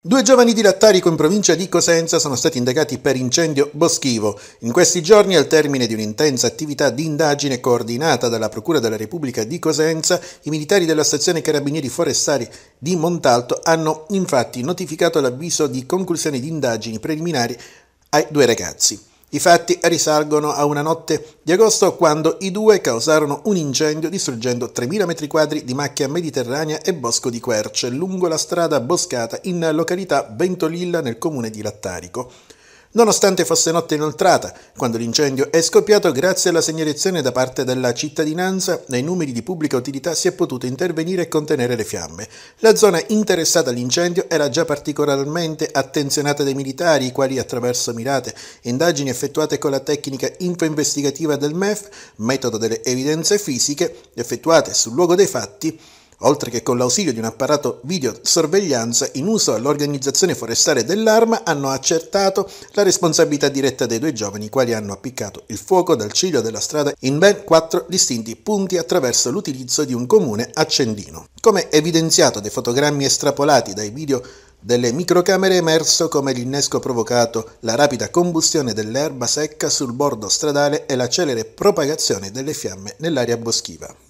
Due giovani di Lattarico in provincia di Cosenza sono stati indagati per incendio boschivo. In questi giorni, al termine di un'intensa attività di indagine coordinata dalla Procura della Repubblica di Cosenza, i militari della stazione Carabinieri Forestali di Montalto hanno infatti notificato l'avviso di conclusione di indagini preliminari ai due ragazzi. I fatti risalgono a una notte di agosto quando i due causarono un incendio distruggendo 3.000 m2 di macchia mediterranea e bosco di querce lungo la strada boscata in località Ventolilla nel comune di Lattarico. Nonostante fosse notte inoltrata, quando l'incendio è scoppiato grazie alla segnalazione da parte della cittadinanza dai numeri di pubblica utilità si è potuto intervenire e contenere le fiamme. La zona interessata all'incendio era già particolarmente attenzionata dai militari, i quali attraverso mirate indagini effettuate con la tecnica infoinvestigativa del MEF, metodo delle evidenze fisiche, effettuate sul luogo dei fatti, oltre che con l'ausilio di un apparato videosorveglianza in uso all'organizzazione forestale dell'Arma, hanno accertato la responsabilità diretta dei due giovani, i quali hanno appiccato il fuoco dal ciglio della strada in ben quattro distinti punti attraverso l'utilizzo di un comune accendino. Come evidenziato dai fotogrammi estrapolati dai video delle microcamere è emerso come l'innesco provocato la rapida combustione dell'erba secca sul bordo stradale e la celere propagazione delle fiamme nell'area boschiva.